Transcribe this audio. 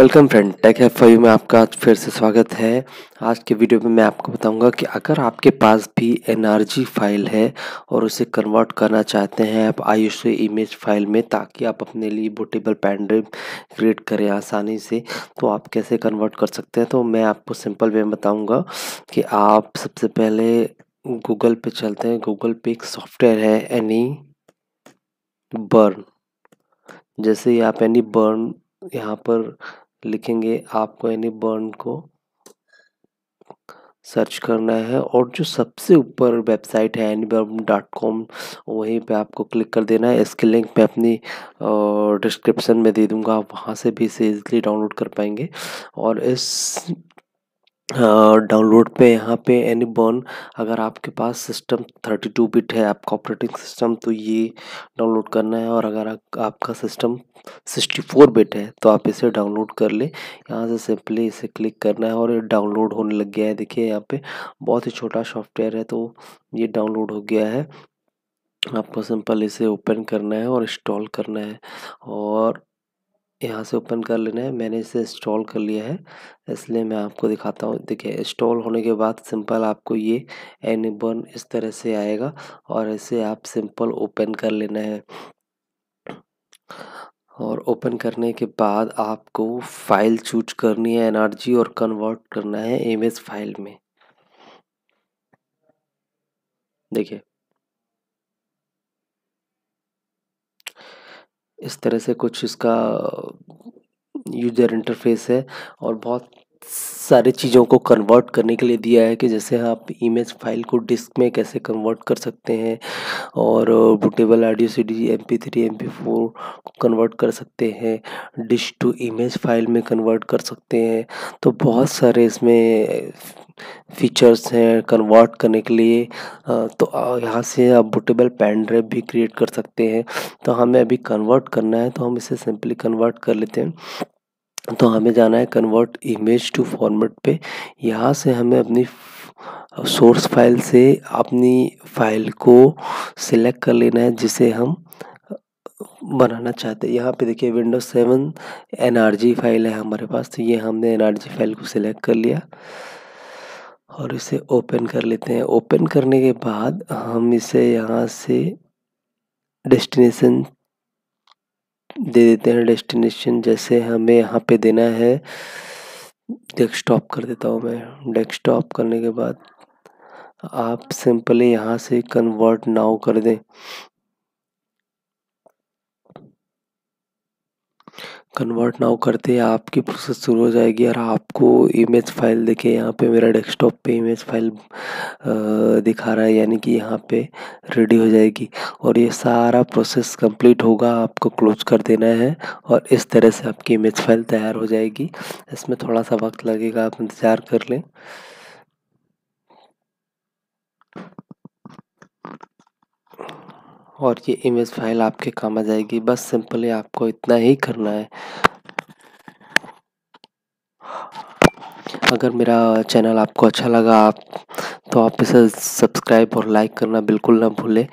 welcome friend tech F five में आपका फिर से स्वागत है आज के वीडियो में मैं आपको बताऊंगा कि अगर आपके पास भी एन फाइल है और उसे कन्वर्ट करना चाहते हैं आप आयुष्य इमेज फाइल में ताकि आप अपने लिए बुटेबल पैन ड्राइव क्रिएट करें आसानी से तो आप कैसे कन्वर्ट कर सकते हैं तो मैं आपको सिंपल वे में बताऊँगा कि आप सबसे पहले गूगल पे चलते हैं गूगल पे एक सॉफ्टवेयर है एनी बर्न जैसे ही आप एनी बर्न यहाँ पर लिखेंगे आपको यानी बर्न को सर्च करना है और जो सबसे ऊपर वेबसाइट है बर्न डॉट कॉम वहीं पे आपको क्लिक कर देना है इसके लिंक मैं अपनी डिस्क्रिप्शन में दे दूंगा आप वहाँ से भी इसे ईजिली डाउनलोड कर पाएंगे और इस डाउनलोड पे यहाँ पे एनी बॉर्न अगर आपके पास सिस्टम 32 बिट है आपका ऑपरेटिंग सिस्टम तो ये डाउनलोड करना है और अगर आपका सिस्टम 64 बिट है तो आप इसे डाउनलोड कर ले यहाँ से सिंपली इसे क्लिक करना है और डाउनलोड होने लग गया है देखिए यहाँ पे बहुत ही छोटा सॉफ्टवेयर है तो ये डाउनलोड हो गया है आपको सिंपल इसे ओपन करना है और इंस्टॉल करना है और यहाँ से ओपन कर लेना है मैंने इसे इंस्टॉल कर लिया है इसलिए मैं आपको दिखाता हूँ देखिए इंस्टॉल होने के बाद सिंपल आपको ये एनिबन इस तरह से आएगा और इसे आप सिंपल ओपन कर लेना है और ओपन करने के बाद आपको फाइल चूज करनी है एनआरजी और कन्वर्ट करना है इमेज फाइल में देखिए इस तरह से कुछ इसका यूजर इंटरफेस है और बहुत सारे चीज़ों को कन्वर्ट करने के लिए दिया है कि जैसे आप इमेज फाइल को डिस्क में कैसे कन्वर्ट कर सकते हैं और bootable audio C D M P three M P four को कन्वर्ट कर सकते हैं डिश टू इमेज फाइल में कन्वर्ट कर सकते हैं तो बहुत सारे इसमें फीचर्स हैं कन्वर्ट करने के लिए तो यहाँ से आप बुटेबल पेन ड्राइव भी क्रिएट कर सकते हैं तो हमें अभी कन्वर्ट करना है तो हम इसे सिंपली कन्वर्ट कर लेते हैं तो हमें जाना है कन्वर्ट इमेज टू फॉर्मेट पे यहाँ से हमें अपनी सोर्स फाइल से अपनी फाइल को सिलेक्ट कर लेना है जिसे हम बनाना चाहते हैं यहाँ पे देखिए विंडोज सेवन एन फाइल है हमारे पास तो ये हमने एन फाइल को सिलेक्ट कर लिया और इसे ओपन कर लेते हैं ओपन करने के बाद हम इसे यहाँ से डेस्टिनेशन दे देते हैं डेस्टिनेशन जैसे हमें यहाँ पे देना है डेस्कटॉप कर देता हूँ मैं डेस्कटॉप करने के बाद आप सिंपली यहाँ से कन्वर्ट नाउ कर दें कन्वर्ट नाउ करते हैं आपकी प्रोसेस शुरू हो जाएगी और आपको इमेज फाइल देखिए यहाँ पे मेरा डेस्कटॉप पे इमेज फाइल दिखा रहा है यानी कि यहाँ पे रेडी हो जाएगी और ये सारा प्रोसेस कंप्लीट होगा आपको क्लोज कर देना है और इस तरह से आपकी इमेज फाइल तैयार हो जाएगी इसमें थोड़ा सा वक्त लगेगा आप इंतज़ार कर लें और ये इमेज फाइल आपके काम आ जाएगी बस सिंपली आपको इतना ही करना है अगर मेरा चैनल आपको अच्छा लगा आप तो आप इसे सब्सक्राइब और लाइक करना बिल्कुल ना भूलें